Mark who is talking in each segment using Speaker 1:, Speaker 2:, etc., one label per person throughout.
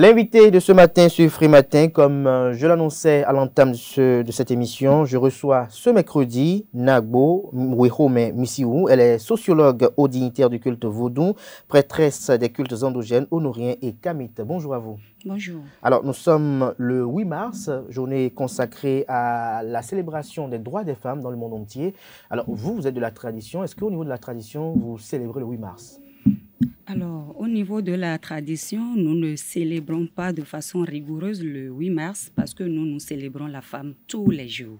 Speaker 1: L'invité de ce matin sur Free Matin, comme euh, je l'annonçais à l'entame de, cette émission, je reçois ce mercredi Nagbo Mwehome Missiou. Elle est sociologue au dignitaire du culte vaudou, prêtresse des cultes endogènes, honoriens et kamite. Bonjour à vous. Bonjour. Alors, nous sommes le 8 mars, journée consacrée à la célébration des droits des femmes dans le monde entier. Alors, vous, vous êtes de la tradition. Est-ce qu'au niveau de la tradition, vous célébrez le 8 mars
Speaker 2: alors, au niveau de la tradition, nous ne célébrons pas de façon rigoureuse le 8 mars parce que nous, nous célébrons la femme tous les jours.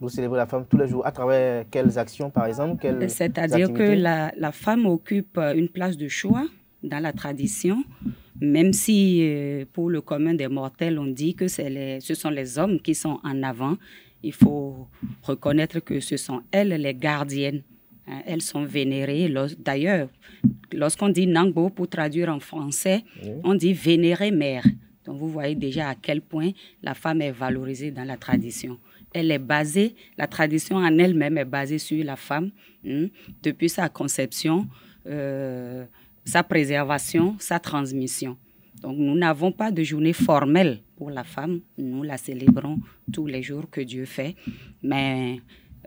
Speaker 1: Nous célébrons la femme tous les jours à travers quelles actions, par exemple euh, C'est-à-dire que la,
Speaker 2: femme occupe euh, une place de choix dans la tradition, même si euh, pour le commun des mortels, on dit que les, ce sont les hommes qui sont en avant. Il faut reconnaître que ce sont elles les gardiennes euh, elles sont vénérées. D'ailleurs, lorsqu'on dit Nangbo pour traduire en français, on dit vénérée mère. Donc vous voyez déjà à quel point la femme est valorisée dans la tradition. Elle est basée, la tradition en elle-même est basée sur la femme hein, depuis sa conception, euh, sa préservation, sa transmission. Donc nous n'avons pas de journée formelle pour la femme. Nous la célébrons tous les jours que Dieu fait. Mais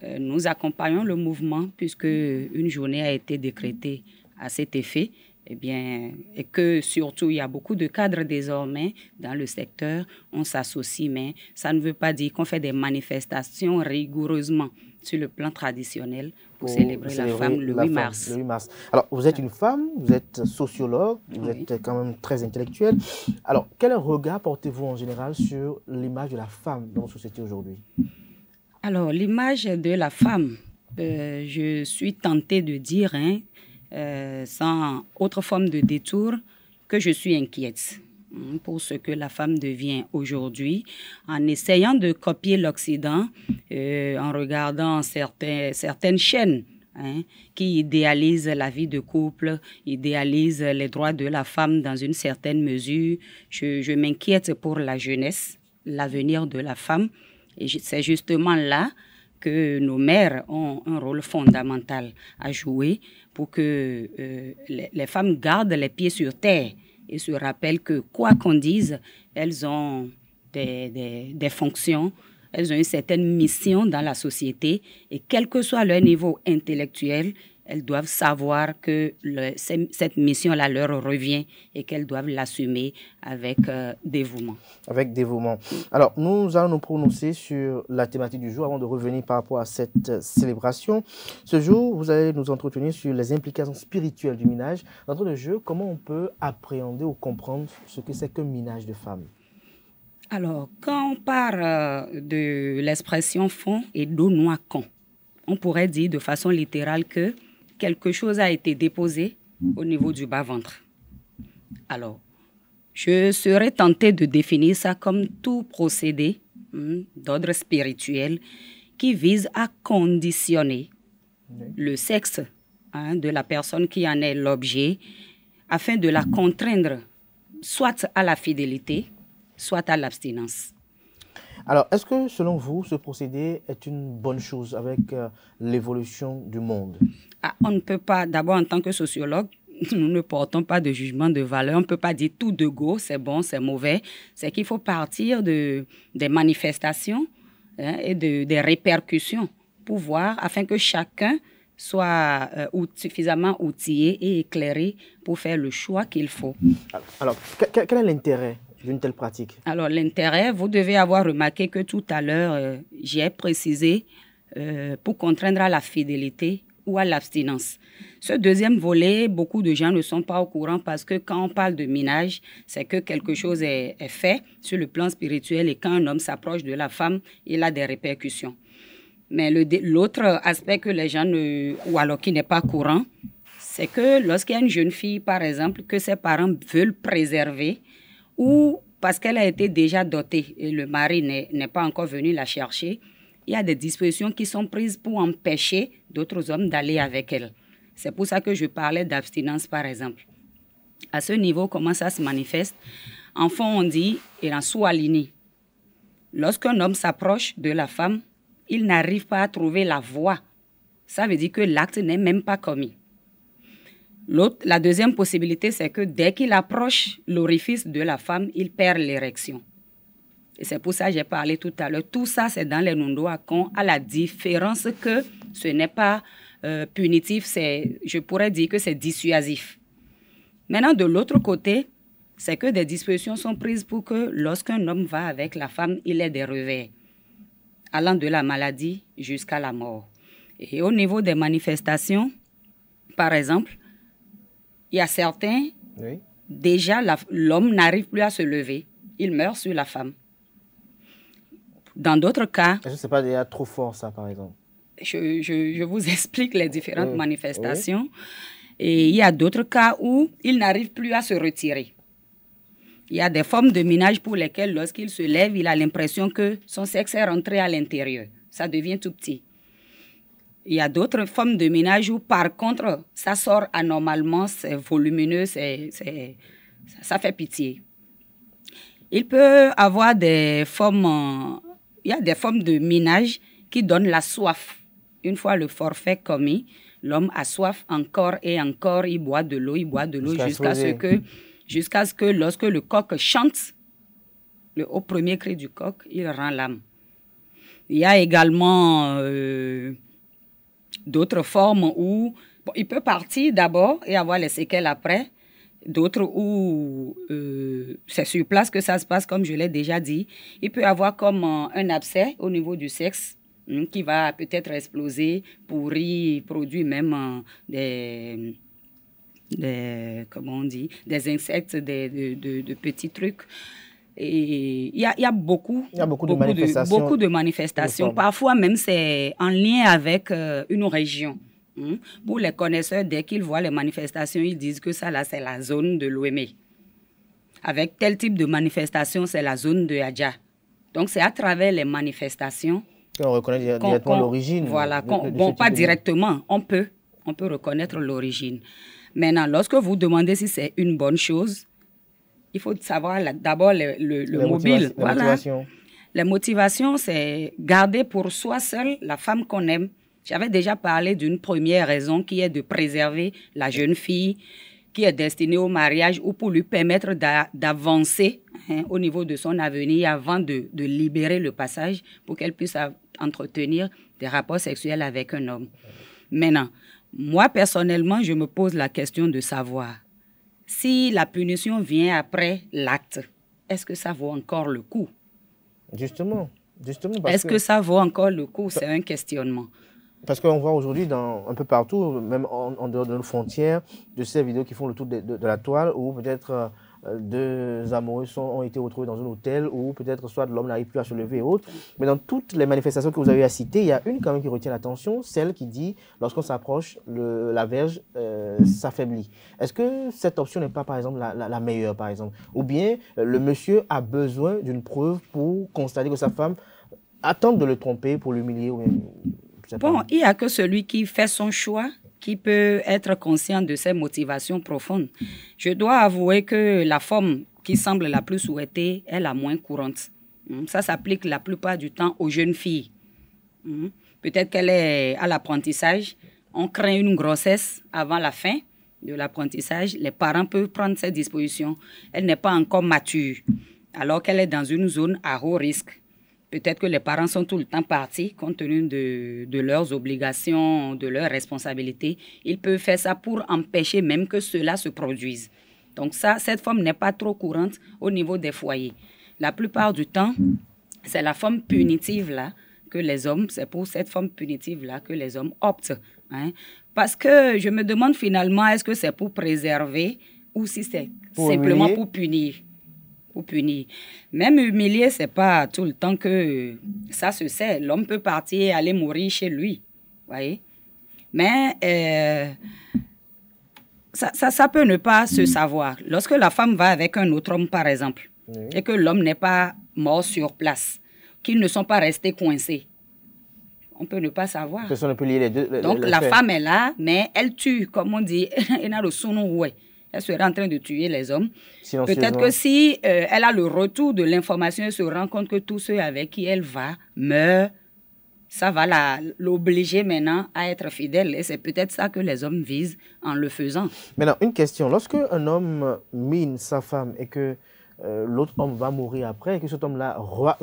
Speaker 2: euh, nous accompagnons le mouvement puisque une journée a été décrétée à cet effet. et eh bien, et que surtout, il y a beaucoup de cadres désormais dans le secteur, on s'associe, mais ça ne veut pas dire qu'on fait des manifestations rigoureusement sur le plan traditionnel pour, oh, célébrer, la femme le, 8 mars.
Speaker 1: Alors, vous êtes une femme, vous êtes sociologue, vous êtes quand même très intellectuelle. Alors, quel regard portez-vous en général sur l'image de la femme dans la société aujourd'hui
Speaker 2: alors, l'image de la femme, euh, je suis tentée de dire, hein, euh, sans autre forme de détour, que je suis inquiète hein, pour ce que la femme devient aujourd'hui, en essayant de copier l'Occident, euh, en regardant certaines chaînes hein, qui idéalisent la vie de couple, idéalisent les droits de la femme dans une certaine mesure. je m'inquiète pour la jeunesse, l'avenir de la femme, et c'est justement là que nos mères ont un rôle fondamental à jouer pour que euh, les, femmes gardent les pieds sur terre et se rappellent que quoi qu'on dise, elles ont des fonctions, elles ont une certaine mission dans la société et quel que soit leur niveau intellectuel, elles doivent savoir que cette mission là leur revient et qu'elles doivent l'assumer avec euh, dévouement.
Speaker 1: Avec dévouement. Alors, nous allons nous prononcer sur la thématique du jour avant de revenir par rapport à cette euh, célébration. Ce jour, vous allez nous entretenir sur les implications spirituelles du minage. Dans le jeu, comment on peut appréhender ou comprendre ce que c'est que minage de femmes
Speaker 2: alors, quand on parle euh, de l'expression fond et dos noix con, on pourrait dire de façon littérale que quelque chose a été déposé mm. au niveau du bas-ventre. Alors, je serais tenté de définir ça comme tout procédé mm, d'ordre spirituel qui vise à conditionner le sexe hein, de la personne qui en est l'objet afin de la contraindre soit à la fidélité, soit à l'abstinence.
Speaker 1: Alors, est-ce que selon vous, ce procédé est une bonne chose avec euh, l'évolution du monde
Speaker 2: ah, on ne peut pas, d'abord en tant que sociologue, nous ne portons pas de jugement de valeur. On ne peut pas dire tout de go, c'est bon, c'est mauvais. C'est qu'il faut partir de, des manifestations hein, et de, des répercussions pour voir, afin que chacun soit euh, suffisamment outillé et éclairé pour faire le choix qu'il faut.
Speaker 1: Alors, quel, est l'intérêt d'une telle pratique
Speaker 2: Alors, l'intérêt, vous devez avoir remarqué que tout à l'heure, euh, j'ai précisé, euh, pour contraindre à la fidélité, ou à l'abstinence. Ce deuxième volet, beaucoup de gens ne sont pas au courant parce que quand on parle de minage, c'est que quelque chose est, est, fait sur le plan spirituel et quand un homme s'approche de la femme, il a des répercussions. Mais l'autre aspect que les gens ne, ou alors qui n'est pas courant, c'est que lorsqu'il y a une jeune fille, par exemple, que ses parents veulent préserver ou parce qu'elle a été déjà dotée et le mari n'est pas encore venu la chercher, il y a des dispositions qui sont prises pour empêcher d'autres hommes d'aller avec elle. C'est pour ça que je parlais d'abstinence, par exemple. À ce niveau, comment ça se manifeste En fond, on dit, et en Lorsque lorsqu'un homme s'approche de la femme, il n'arrive pas à trouver la voie. Ça veut dire que l'acte n'est même pas commis. la deuxième possibilité, c'est que dès qu'il approche l'orifice de la femme, il perd l'érection. Et c'est pour ça que j'ai parlé tout à l'heure. Tout ça, c'est dans les Nundoakons, à la différence que ce n'est pas euh, punitif, c'est, je pourrais dire que c'est dissuasif. Maintenant, de l'autre côté, c'est que des dispositions sont prises pour que lorsqu'un homme va avec la femme, il ait des revers, allant de la maladie jusqu'à la mort. Et au niveau des manifestations, par exemple, il y a certains, déjà l'homme n'arrive plus à se lever, il meurt sur la femme. Dans d'autres cas...
Speaker 1: Je ne sais pas, il y a trop fort ça, par exemple.
Speaker 2: Je, je, je vous explique les différentes manifestations. Et il y a d'autres cas où il n'arrive plus à se retirer. Il y a des formes de ménage pour lesquelles, lorsqu'il se lève, il a l'impression que son sexe est rentré à l'intérieur. Ça devient tout petit. Il y a d'autres formes de ménage où, par contre, ça sort anormalement, c'est volumineux, c'est, ça, ça fait pitié. Il peut avoir des formes il y a des formes de ménage qui donnent la soif. Une fois le forfait commis, l'homme a soif encore et encore, il boit de l'eau, il boit de l'eau jusqu'à ce que, jusqu'à ce que lorsque le coq chante, le, au premier cri du coq, il rend l'âme. Il y a également euh, d'autres formes où il peut partir d'abord et avoir les séquelles après, d'autres où euh, c'est sur place que ça se passe, comme je l'ai déjà dit. Il peut avoir comme euh, un abcès au niveau du sexe hein, qui va peut-être exploser, pourrir, produire même euh, des, des, on dit, des insectes, des, de, petits trucs. Et il y a, beaucoup, y a beaucoup, beaucoup, de manifestations. Parfois même c'est en lien avec une région. Hmm? Pour les connaisseurs, dès qu'ils voient les manifestations, ils disent que ça, là, c'est la zone de l'OME. Avec tel type de manifestation, c'est la zone de Hadja. Donc, c'est à travers les manifestations.
Speaker 1: on reconnaît directement l'origine. Voilà, bon, pas
Speaker 2: directement, on peut. On peut reconnaître l'origine. Maintenant, lorsque vous demandez si c'est une bonne chose, il faut savoir d'abord le, mobile. la voilà. Les motivations, c'est garder pour soi seul la femme qu'on aime j'avais déjà parlé d'une première raison qui est de préserver la jeune fille qui est destinée au mariage ou pour lui permettre d'avancer hein, au niveau de son avenir avant de, de libérer le passage pour qu'elle puisse entretenir des rapports sexuels avec un homme. Maintenant, moi personnellement, je me pose la question de savoir si la punition vient après l'acte, est-ce que ça vaut encore le coup
Speaker 1: Justement, justement. Est-ce que
Speaker 2: ça vaut encore le coup C'est un questionnement
Speaker 1: parce qu'on voit aujourd'hui un peu partout, même en, dehors de nos frontières, de ces vidéos qui font le tour de, la toile, où peut-être euh, deux amoureux ont été retrouvés dans un hôtel, ou peut-être soit l'homme n'arrive plus à se lever et autres. Mais dans toutes les manifestations que vous avez à citer, il y a une quand même qui retient l'attention, celle qui dit lorsqu'on s'approche, la verge euh, s'affaiblit. Est-ce que cette option n'est pas par exemple la, meilleure par exemple Ou bien euh, le monsieur a besoin d'une preuve pour constater que sa femme attend de le tromper pour l'humilier ou Bon,
Speaker 2: il n'y a que celui qui fait son choix qui peut être conscient de ses motivations profondes. Je dois avouer que la forme qui semble la plus souhaitée est la moins courante. Hmm, ça s'applique la plupart du temps aux jeunes filles. Hmm, peut-être qu'elle est à l'apprentissage. On craint une grossesse avant la fin de l'apprentissage. Les parents peuvent prendre cette disposition. Elle n'est pas encore mature, alors qu'elle est dans une zone à haut risque. Peut-être que les parents sont tout le temps partis compte tenu de, leurs obligations, de leurs responsabilités. Ils peuvent faire ça pour empêcher même que cela se produise. Donc ça, cette forme n'est pas trop courante au niveau des foyers. La plupart du temps, c'est la forme punitive là que les hommes, c'est pour cette forme punitive là que les hommes optent. Hein. Parce que je me demande finalement, est-ce que c'est pour préserver ou si c'est simplement pour punir punir. Même humilier, c'est pas tout le temps que ça se sait. L'homme peut partir et aller mourir chez lui, voyez. Mais euh, ça, ça, peut ne pas se savoir. Lorsque la femme va avec un autre homme, par exemple, et que l'homme n'est pas mort sur place, qu'ils ne sont pas restés coincés, on peut ne pas savoir.
Speaker 1: Donc la femme est
Speaker 2: là, mais elle tue, comme on dit. elle serait en train de tuer les hommes. Peut-être que si euh, elle a le retour de l'information, elle se rend compte que tous ceux avec qui elle va meurent. Ça va l'obliger maintenant à être fidèle. Et c'est peut-être ça que les hommes visent en le faisant.
Speaker 1: Maintenant, une question. Lorsque un homme mine sa femme et que euh, l'autre homme va mourir après et que cet homme-là euh,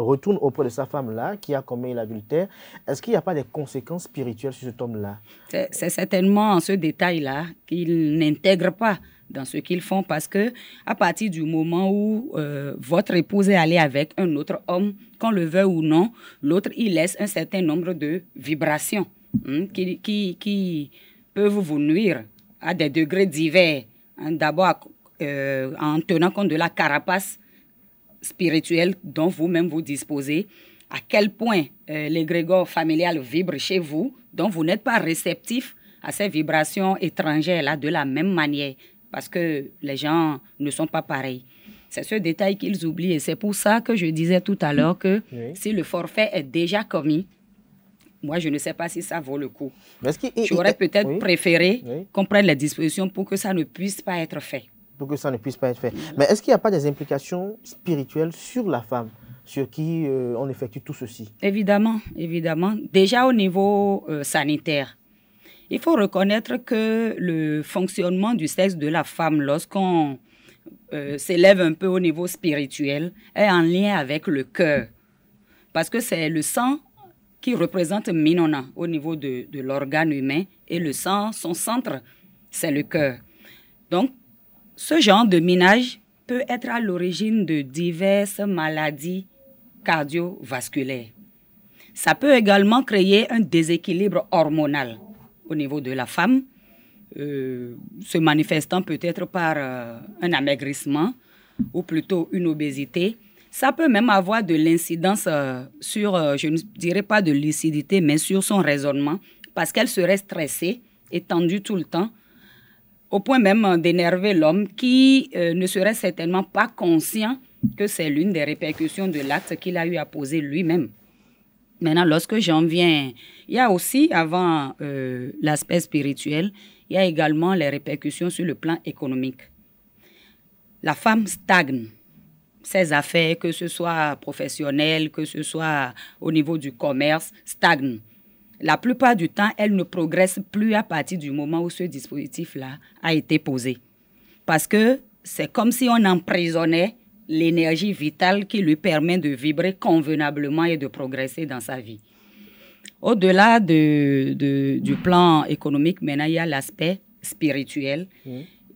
Speaker 1: retourne auprès de sa femme-là qui a commis l'adultère, est-ce qu'il n'y a pas des conséquences spirituelles sur cet homme-là C'est
Speaker 2: certainement ce détail-là qu'il n'intègre pas dans ce qu'ils font parce que à partir du moment où euh, votre épouse est allée avec un autre homme, qu'on le veuille ou non, l'autre il laisse un certain nombre de vibrations hein, qui, peuvent vous nuire à des degrés divers. Hein, d'abord euh, en tenant compte de la carapace spirituelle dont vous-même vous disposez, à quel point euh, l'égrégore familial vibre chez vous, dont vous n'êtes pas réceptif à ces vibrations étrangères-là de la même manière, parce que les gens ne sont pas pareils. C'est ce détail qu'ils oublient et c'est pour ça que je disais tout à l'heure que si le forfait est déjà commis, moi, je ne sais pas si ça vaut le coup.
Speaker 1: J'aurais peut-être préféré comprendre qu'on prenne les dispositions pour que ça ne puisse pas être fait pour que ça ne puisse pas être fait. Mais est-ce qu'il n'y a pas des implications spirituelles sur la femme sur qui euh, on effectue tout ceci
Speaker 2: Évidemment, évidemment. Déjà au niveau euh, sanitaire, il faut reconnaître que le fonctionnement du sexe de la femme lorsqu'on euh, s'élève un peu au niveau spirituel est en lien avec le cœur. Parce que c'est le sang qui représente Minona au niveau de, de l'organe humain et le sang, son centre, c'est le cœur. Donc, ce genre de minage peut être à l'origine de diverses maladies cardiovasculaires. Ça peut également créer un déséquilibre hormonal au niveau de la femme, euh, se manifestant peut-être par euh, un amaigrissement ou plutôt une obésité. Ça peut même avoir de l'incidence euh, sur, je ne dirais pas de lucidité, mais sur son raisonnement, parce qu'elle serait stressée et tendue tout le temps, au point même euh, d'énerver l'homme qui euh, ne serait certainement pas conscient que c'est l'une des répercussions de l'acte qu'il a eu à poser lui-même. Maintenant, lorsque j'en viens, il y a aussi, avant euh, l'aspect spirituel, il y a également les répercussions sur le plan économique. La femme stagne. Ses affaires, que ce soit professionnelles, que ce soit au niveau du commerce, stagnent la plupart du temps, elle ne progresse plus à partir du moment où ce dispositif-là a été posé. Parce que c'est comme si on emprisonnait l'énergie vitale qui lui permet de vibrer convenablement et de progresser dans sa vie. Au-delà du plan économique, maintenant, il y a l'aspect spirituel.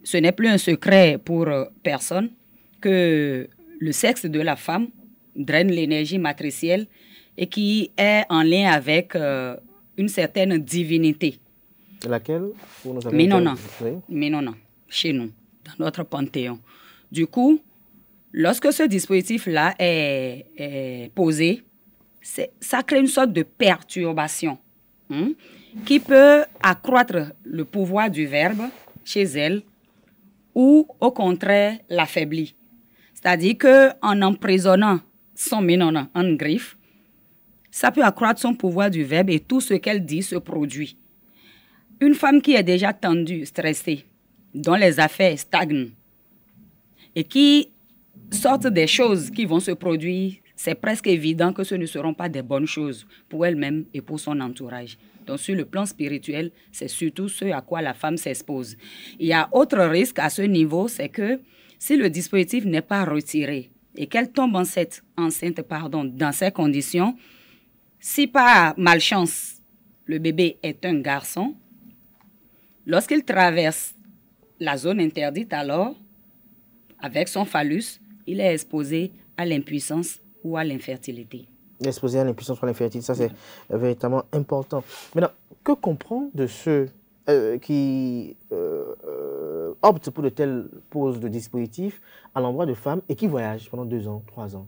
Speaker 2: Ce n'est plus un secret pour euh, personne que le sexe de la femme draine l'énergie matricielle et qui est en lien avec euh, une certaine divinité.
Speaker 1: Laquelle Mais non,
Speaker 2: Chez nous, dans notre panthéon. Du coup, lorsque ce dispositif-là est, posé, ça crée une sorte de perturbation hein, qui peut accroître le pouvoir du verbe chez elle ou au contraire l'affaiblit. C'est-à-dire qu'en emprisonnant son Minona en griffe, ça peut accroître son pouvoir du verbe et tout ce qu'elle dit se produit. Une femme qui est déjà tendue, stressée, dont les affaires stagnent et qui sortent des choses qui vont se produire, c'est presque évident que ce ne seront pas des bonnes choses pour elle-même et pour son entourage. Donc sur le plan spirituel, c'est surtout ce à quoi la femme s'expose. Il y a autre risque à ce niveau, c'est que si le dispositif n'est pas retiré et qu'elle tombe enceinte, enceinte pardon, dans ces conditions, si par malchance, le bébé est un garçon, lorsqu'il traverse la zone interdite, alors, avec son phallus, il est exposé à l'impuissance ou à l'infertilité.
Speaker 1: Exposé à l'impuissance ou à l'infertilité, ça c'est véritablement important. Maintenant, que comprend de ceux euh, qui euh, euh, optent pour de telles poses de dispositifs à l'endroit de femmes et qui voyagent pendant deux ans, trois ans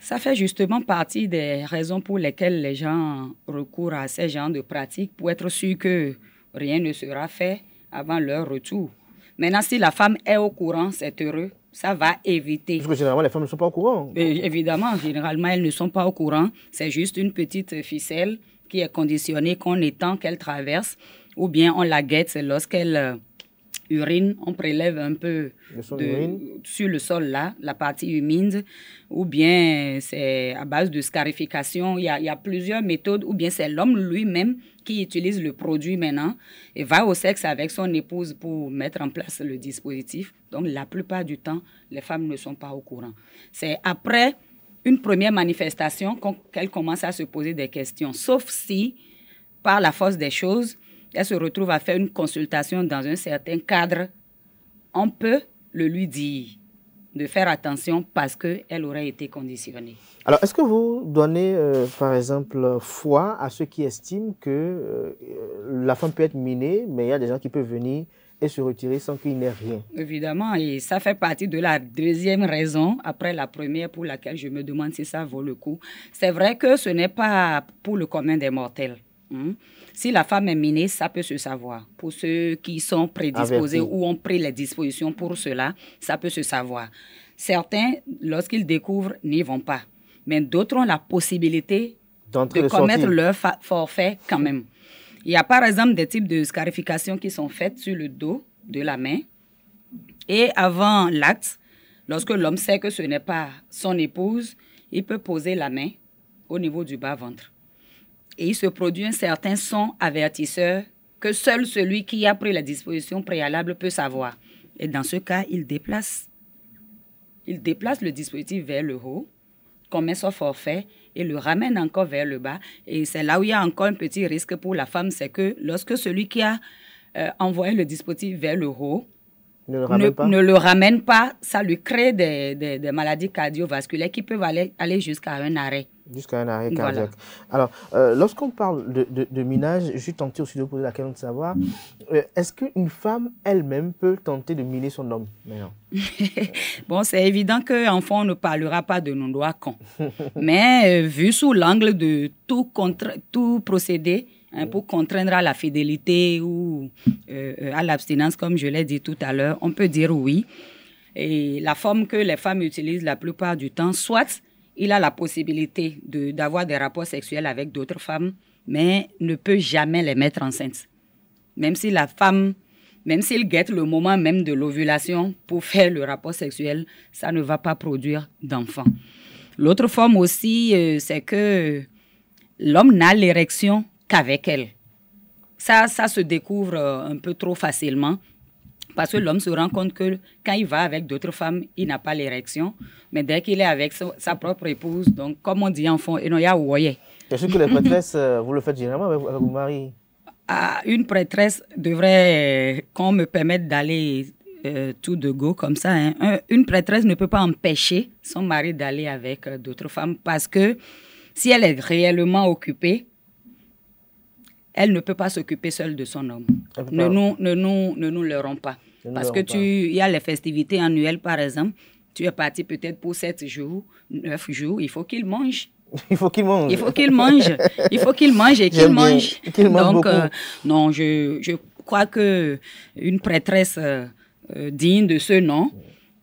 Speaker 2: ça fait justement partie des raisons pour lesquelles les gens recourent à ces genres de pratiques pour être sûr que rien ne sera fait avant leur retour. Maintenant, si la femme est au courant, c'est heureux. Ça va éviter. Parce que généralement, les femmes ne sont pas au courant. Euh, évidemment, généralement, elles ne sont pas au courant. C'est juste une petite ficelle qui est conditionnée qu'on étend, qu'elle traverse, ou bien on la guette lorsqu'elle euh, urine, on prélève un peu sur le sol là, la partie humide, ou bien c'est à base de scarification. Il y il y a plusieurs méthodes, ou bien c'est l'homme lui-même qui utilise le produit maintenant et va au sexe avec son épouse pour mettre en place le dispositif. Donc la plupart du temps, les femmes ne sont pas au courant. C'est après une première manifestation qu'elles commencent à se poser des questions, sauf si, par la force des choses, elle se retrouve à faire une consultation dans un certain cadre, on peut le lui dire de faire attention parce qu'elle aurait été conditionnée.
Speaker 1: Alors, est-ce que vous donnez, euh, par exemple, foi à ceux qui estiment que euh, la femme peut être minée, mais il y a des gens qui peuvent venir et se retirer sans qu'il n'ait rien
Speaker 2: Évidemment, et ça fait partie de la deuxième raison, après la première pour laquelle je me demande si ça vaut le coup. C'est vrai que ce n'est pas pour le commun des mortels. Hmm? Si la femme est minée, ça peut se savoir. Pour ceux qui sont prédisposés ou ont pris les dispositions pour cela, ça peut se savoir. Certains, lorsqu'ils découvrent, n'y vont pas. Mais d'autres ont la possibilité
Speaker 1: de commettre leur
Speaker 2: forfait quand même. Il y a par exemple des types de scarifications qui sont faites sur le dos de la main. Et avant l'acte, lorsque l'homme sait que ce n'est pas son épouse, il peut poser la main au niveau du bas-ventre et il se produit un certain son avertisseur que seul celui qui a pris la disposition préalable peut savoir. Et dans ce cas, il déplace, il déplace le dispositif vers le haut, un son forfait et le ramène encore vers le bas. Et c'est là où il y a encore un petit risque pour la femme, c'est que lorsque celui qui a euh, envoyé le dispositif vers le haut ne le ramène, ne, pas. le ramène pas. Ça lui crée des, des, maladies cardiovasculaires qui peuvent aller, aller jusqu'à un arrêt.
Speaker 1: Jusqu'à un arrêt cardiaque. Alors, euh, lorsqu'on parle de, de, minage, je suis tenté aussi de poser la question de savoir, euh, est-ce qu'une femme elle-même peut tenter de miner son homme Maintenant.
Speaker 2: bon, c'est évident fond, on ne parlera pas de non doigts quand.
Speaker 1: Mais euh, vu sous
Speaker 2: l'angle de tout, contre, tout procédé, Hein, pour contraindre à la fidélité ou euh, euh, à l'abstinence, comme je l'ai dit tout à l'heure, on peut dire oui. Et la forme que les femmes utilisent la plupart du temps, soit il a la possibilité d'avoir des rapports sexuels avec d'autres femmes, mais ne peut jamais les mettre enceintes. Même si la femme, même s'il guette le moment même de l'ovulation pour faire le rapport sexuel, ça ne va pas produire d'enfant. L'autre forme aussi, euh, c'est que l'homme n'a l'érection qu'avec elle. Ça, ça se découvre euh, un peu trop facilement parce que l'homme se rend compte que quand il va avec d'autres femmes, il n'a pas l'érection. Mais dès qu'il est avec sa propre épouse, donc comme on dit en fond, il y a Est-ce que les prêtresses,
Speaker 1: euh, vous le faites généralement avec, vos maris. Ah,
Speaker 2: une prêtresse devrait, euh, qu'on me permette d'aller tout de go comme ça. Hein. une prêtresse ne peut pas empêcher son mari d'aller avec d'autres femmes parce que si elle est réellement occupée, elle ne peut pas s'occuper seule de son homme. Ne nous, ne, nous, ne nous leurrons pas. Parce que tu, y a les festivités annuelles, par exemple. Tu es parti peut-être pour sept jours, 9 jours. Il faut qu'il mange.
Speaker 1: Il faut qu'il mange. Il faut qu'il mange. Il faut
Speaker 2: qu'il mange et qu'il mange. Donc, euh, non, je, crois que une prêtresse euh, digne de ce nom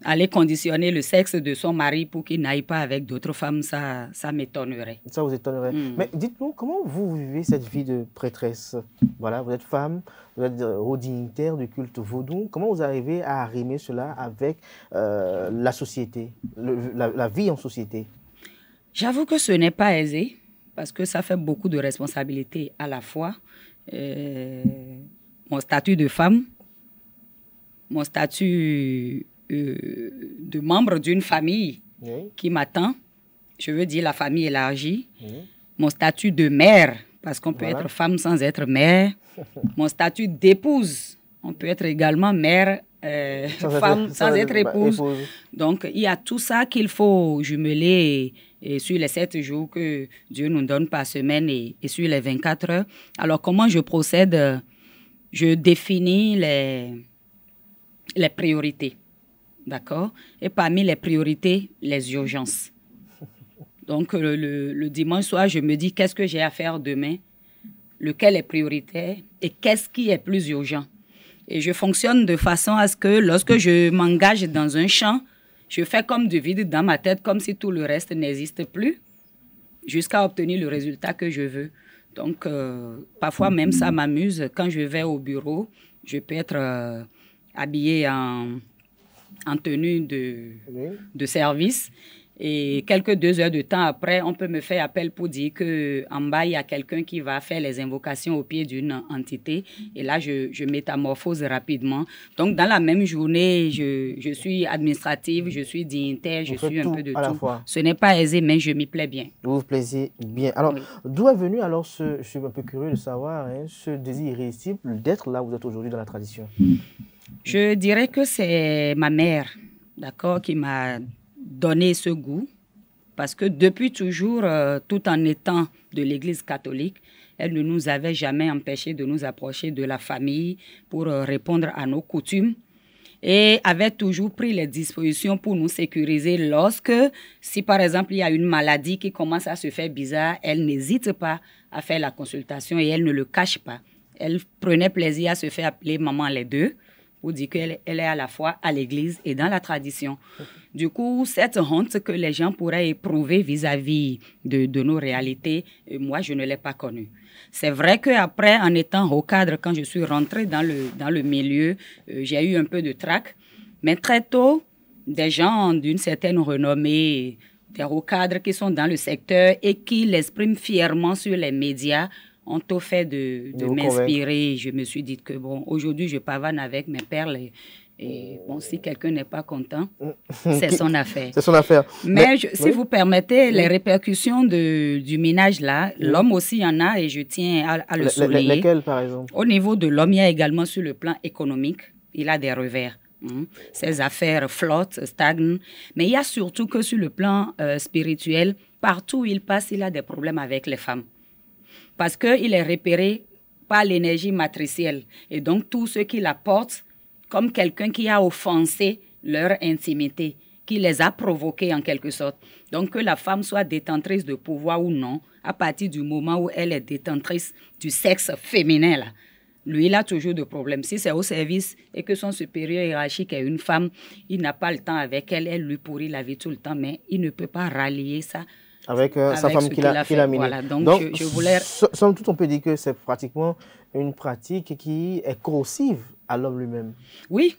Speaker 2: aller conditionner le sexe de son mari pour qu'il n'aille pas avec d'autres femmes, ça, ça m'étonnerait. Ça vous
Speaker 1: étonnerait. Hmm. Mais dites-nous, comment vous vivez cette vie de prêtresse Voilà, vous êtes femme, vous êtes euh, au dignitaire du culte vaudou. Comment vous arrivez à arrimer cela avec euh, la société, la, vie en société J'avoue que ce n'est pas aisé
Speaker 2: parce que ça fait beaucoup de responsabilités à la fois. Euh, mon statut de femme, mon statut euh, de membre d'une famille qui m'attend. Je veux dire la famille élargie. Mon statut de mère, parce qu'on peut être femme sans être mère. Mon statut d'épouse, on peut être également mère, sans femme être, sans, être bah, épouse. Donc, il y a tout ça qu'il faut jumeler euh, sur les 7 jours que Dieu nous donne par semaine et, et sur les 24 heures. Alors, comment je procède Je définis les, les priorités. D'accord Et parmi les priorités, les urgences. Donc, le, dimanche soir, je me dis qu'est-ce que j'ai à faire demain Lequel est prioritaire Et qu'est-ce qui est plus urgent Et je fonctionne de façon à ce que lorsque je m'engage dans un champ, je fais comme du vide dans ma tête, comme si tout le reste n'existe plus, jusqu'à obtenir le résultat que je veux. Donc, euh, parfois même ça m'amuse. Quand je vais au bureau, je peux être habillé euh, habillée en en tenue de, de service. Et quelques deux heures de temps après, on peut me faire appel pour dire qu'en bas, il y a quelqu'un qui va faire les invocations au pied d'une entité. Et là, je, je, métamorphose rapidement. Donc, dans la même journée, je, je suis administrative, je suis dignitaire, je suis un peu de tout. La fois. Ce n'est pas aisé, mais je m'y plais bien.
Speaker 1: Vous vous plaisez bien. Alors, d'où est venu alors ce, je suis un peu curieux de savoir, hein, ce désir irrésistible d'être là où vous êtes aujourd'hui dans la tradition
Speaker 2: je dirais que c'est ma mère, d'accord, qui m'a donné ce goût. Parce que depuis toujours, euh, tout en étant de l'Église catholique, elle ne nous avait jamais empêché de nous approcher de la famille pour euh, répondre à nos coutumes et avait toujours pris les dispositions pour nous sécuriser lorsque, si par exemple il y a une maladie qui commence à se faire bizarre, elle n'hésite pas à faire la consultation et elle ne le cache pas. Elle prenait plaisir à se faire appeler maman les deux dit qu'elle elle est à la fois à l'Église et dans la tradition. Du coup, cette honte que les gens pourraient éprouver vis-à-vis de, nos réalités, euh, moi, je ne l'ai pas connue. C'est vrai qu'après, en étant au cadre, quand je suis rentrée dans le, milieu, euh, j'ai eu un peu de trac. Mais très tôt, des gens d'une certaine renommée, des hauts cadres qui sont dans le secteur et qui l'expriment fièrement sur les médias, ont tout fait de, m'inspirer. Je me suis dit que, bon, aujourd'hui, je pavane avec mes perles. Et, bon, si quelqu'un n'est pas content, mm. c'est son affaire. C'est son
Speaker 1: affaire. Mais, si vous
Speaker 2: permettez, les répercussions du ménage là, mm. l'homme aussi y en a et je tiens à, le, souligner. Le, lesquelles, par exemple Au niveau de l'homme, il y a également sur le plan économique, il a des revers. Hein. Ses affaires flottent, stagnent. Mais il y a surtout que sur le plan euh, spirituel, partout où il passe, il a des problèmes avec les femmes parce qu'il est repéré par l'énergie matricielle. Et donc tout ce qu'il apporte, comme quelqu'un qui a offensé leur intimité, qui les a provoqués en quelque sorte. Donc que la femme soit détentrice de pouvoir ou non, à partir du moment où elle est détentrice du sexe féminin, lui, il a toujours des problèmes. Si c'est au service et que son supérieur hiérarchique est une femme, il n'a pas le temps avec elle, elle lui pourrit la vie tout le temps, mais il ne peut pas rallier ça
Speaker 1: avec, euh, sa femme qui l'a minée. Donc, je, voulais... somme toute, on peut dire que c'est pratiquement une pratique qui est corrosive à l'homme lui-même. Oui,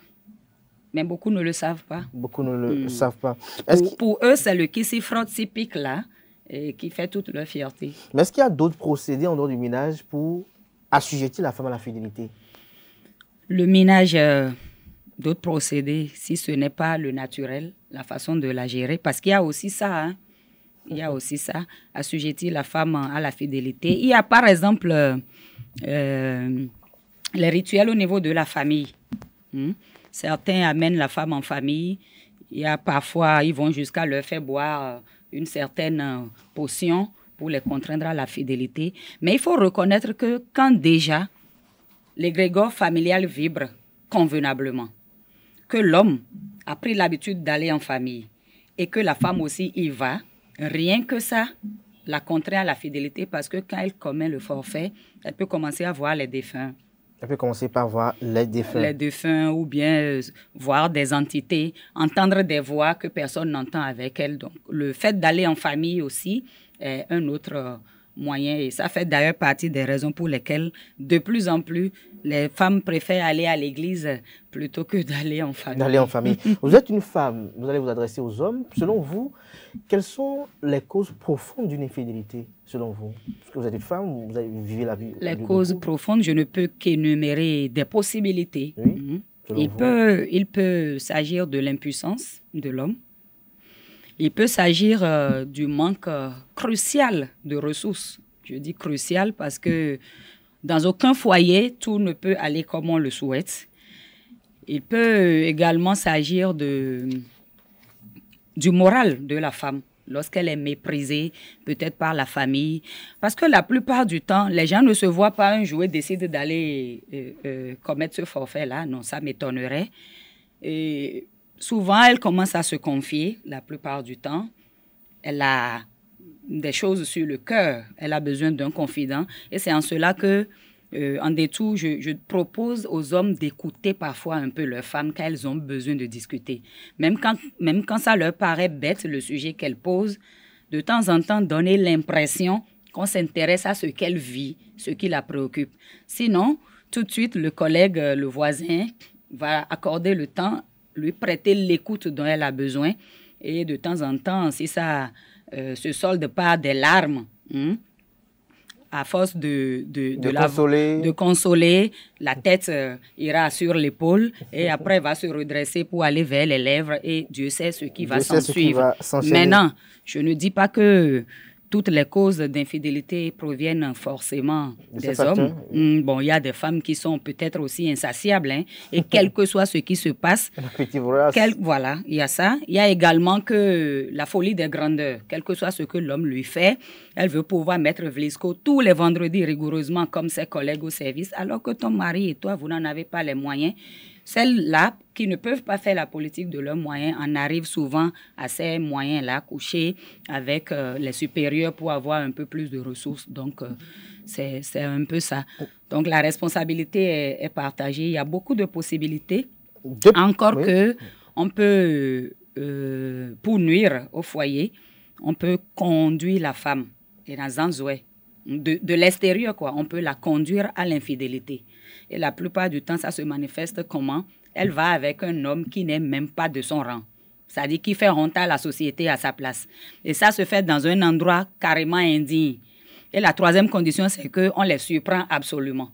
Speaker 1: mais beaucoup ne le savent pas. Beaucoup ne le hmm. savent pas.
Speaker 2: Pour, eux, c'est le front typique là et qui fait toute leur fierté.
Speaker 1: Mais est-ce qu'il y a d'autres procédés en dehors du ménage pour assujettir la femme à la fidélité
Speaker 2: Le ménage, euh, d'autres procédés, si ce n'est pas le naturel, la façon de la gérer, parce qu'il y a aussi ça. Hein. Il y a aussi ça, assujettir la femme à la fidélité. Il y a par exemple euh, euh, les rituels au niveau de la famille. Hmm? Certains amènent la femme en famille. Il y a parfois, ils vont jusqu'à leur faire boire euh, une certaine potion pour les contraindre à la fidélité. Mais il faut reconnaître que quand déjà l'égrégore familial vibre convenablement, que l'homme a pris l'habitude d'aller en famille et que la femme aussi y va, Rien que ça, la contraint à la fidélité parce que quand elle commet le forfait, elle peut commencer à voir les défunts.
Speaker 1: Elle peut commencer par voir les défunts. Les
Speaker 2: défunts ou bien euh, voir des entités, entendre des voix que personne n'entend avec elle. Donc le fait d'aller en famille aussi est un autre euh, moyens. Et ça fait d'ailleurs partie des raisons pour lesquelles, de plus en plus, les femmes préfèrent aller à l'église plutôt que d'aller en famille. D'aller en famille. vous êtes
Speaker 1: une femme, vous allez vous adresser aux hommes. Selon vous, quelles sont les causes profondes d'une infidélité, selon vous Parce que vous êtes une femme, vous avez vivez la vie. Les causes
Speaker 2: profondes, je ne peux qu'énumérer des possibilités. Mhm. il, peut, il peut s'agir de l'impuissance de l'homme il peut s'agir euh, du manque euh, crucial de ressources. Je dis crucial parce que dans aucun foyer, tout ne peut aller comme on le souhaite. Il peut également s'agir de, du moral de la femme lorsqu'elle est méprisée, peut-être par la famille. Parce que la plupart du temps, les gens ne se voient pas un jour et décident d'aller euh, commettre ce forfait-là. Non, ça m'étonnerait. Et souvent, elle commence à se confier la plupart du temps. Elle a des choses sur le cœur. Elle a besoin d'un confident. Et c'est en cela que, euh, en détour, je, propose aux hommes d'écouter parfois un peu leurs femmes quand elles ont besoin de discuter. Même quand, même quand ça leur paraît bête, le sujet qu'elles posent, de temps en temps, donner l'impression qu'on s'intéresse à ce qu'elle vit, ce qui la préoccupe. Sinon, tout de suite, le collègue, euh, le voisin, va accorder le temps lui prêter l'écoute dont elle a besoin. Et de temps en temps, si ça se euh, solde pas des larmes, hein, à force de, la, consoler. de consoler, la tête euh, ira sur l'épaule et après va se redresser pour aller vers les lèvres et Dieu sait ce qui va s'en suivre. Maintenant, je ne dis pas que toutes les causes d'infidélité proviennent forcément des hommes. Mm, bon, il y a des femmes qui sont peut-être aussi insatiables, hein, et quel que soit ce qui se passe, voilà, il y a ça. Il y a également que la folie des grandeurs, quel que soit ce que l'homme lui fait, elle veut pouvoir mettre Vlisco tous les vendredis rigoureusement comme ses collègues au service, alors que ton mari et toi, vous n'en avez pas les moyens. Celles-là qui ne peuvent pas faire la politique de leurs moyens en arrivent souvent à ces moyens-là, couchés avec euh, les supérieurs pour avoir un peu plus de ressources. Donc, euh, c'est un peu ça. Donc, la responsabilité est, partagée. Il y a beaucoup de possibilités. Encore que on peut, euh, pour nuire au foyer, on peut conduire la femme, et la zanzoué, de, de l'extérieur, quoi. On peut la conduire à l'infidélité. Et la plupart du temps, ça se manifeste comment Elle va avec un homme qui n'est même pas de son rang. C'est-à-dire qui fait honte à la société à sa place. Et ça se fait dans un endroit carrément indigne. Et la troisième condition, c'est qu'on les surprend absolument.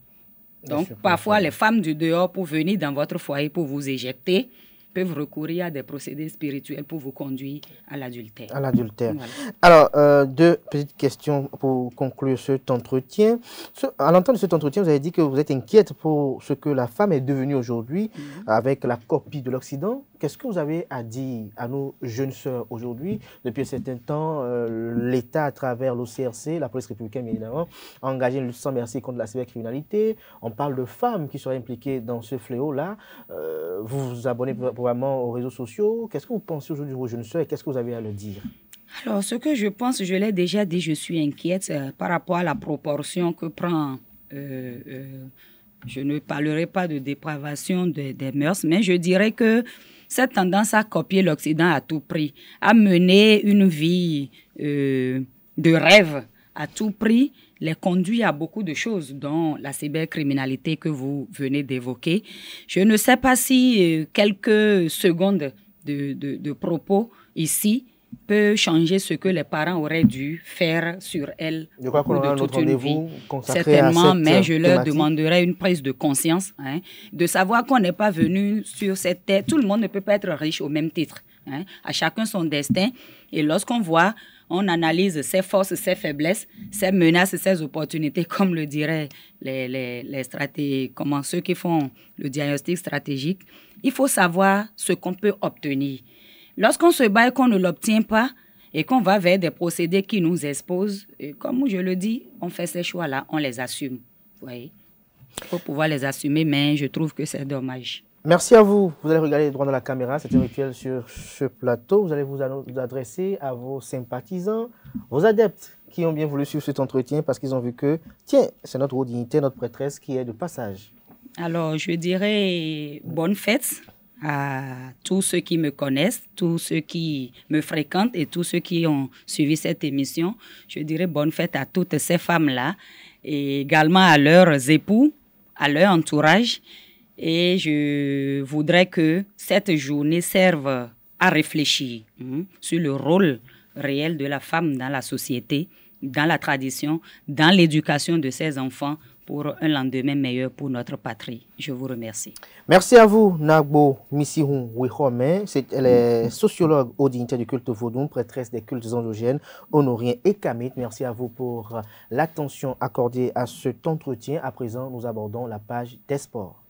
Speaker 2: Donc, parfois, les femmes du dehors pour venir dans votre foyer pour vous éjecter, peuvent recourir à des procédés spirituels pour vous conduire à l'adultère. À l'adultère.
Speaker 1: Alors, euh, deux petites questions pour conclure cet entretien. à l'entendre de cet entretien, vous avez dit que vous êtes inquiète pour ce que la femme est devenue aujourd'hui mm-hmm. avec la copie de l'Occident Qu'est-ce que vous avez à dire à nos jeunes sœurs aujourd'hui Depuis un certain temps, euh, l'État, à travers l'OCRC, la police républicaine, bien évidemment, a engagé le lutte sans merci contre la cybercriminalité. On parle de femmes qui seraient impliquées dans ce fléau-là. Euh, vous vous abonnez probablement aux réseaux sociaux. Qu'est-ce que vous pensez aujourd'hui aux jeunes sœurs et qu'est-ce que vous avez à leur dire
Speaker 2: alors, ce que je pense, je l'ai déjà dit, je suis inquiète euh, par rapport à la proportion que prend je ne parlerai pas de dépravation des mœurs, mais je dirais que cette tendance à copier l'Occident à tout prix, à mener une vie euh, de rêve à tout prix, les conduit à beaucoup de choses, dont la cybercriminalité que vous venez d'évoquer. Je ne sais pas si euh, quelques secondes de propos ici peut changer ce que les parents auraient dû faire sur elle. Je crois qu'on toute une vie. Certainement, mais je leur demanderai une prise de conscience, hein, de savoir qu'on n'est pas venu sur cette terre. Tout le monde ne peut pas être riche au même titre. Hein. À chacun son destin. Et lorsqu'on voit, on analyse ses forces, ses faiblesses, ses menaces, ses opportunités, comme le diraient les, les stratégies, comment ceux qui font le diagnostic stratégique. Il faut savoir ce qu'on peut obtenir. Lorsqu'on se bat et qu'on ne l'obtient pas, et qu'on va vers des procédés qui nous exposent, comme je le dis, on fait ces choix-là, on les assume. Il faut pouvoir les assumer, mais je
Speaker 1: trouve que c'est dommage. Merci à vous. Vous allez regarder droit dans la caméra, c'est un rituel sur ce plateau. Vous allez vous adresser à vos sympathisants, vos adeptes qui ont bien voulu suivre cet entretien parce qu'ils ont vu que, tiens, c'est notre dignité, notre prêtresse qui est de passage.
Speaker 2: Alors, je dirais bonne fête à tous ceux qui me connaissent, tous ceux qui me fréquentent et tous ceux qui ont suivi cette émission. Je dirais bonne fête à toutes ces femmes-là et également à leurs époux, à leur entourage. Et je voudrais que cette journée serve à réfléchir hmm, sur le rôle réel de la femme dans la société, dans la tradition, dans l'éducation de ses enfants pour un lendemain meilleur pour notre patrie. Je vous remercie.
Speaker 1: Merci à vous, Nagbo Missihun Wihome. Elle est sociologue au dignité du culte vodoun, prêtresse des cultes endogènes, honorien et kamit. Merci à vous pour l'attention accordée à cet entretien. À présent, nous abordons la page des sports.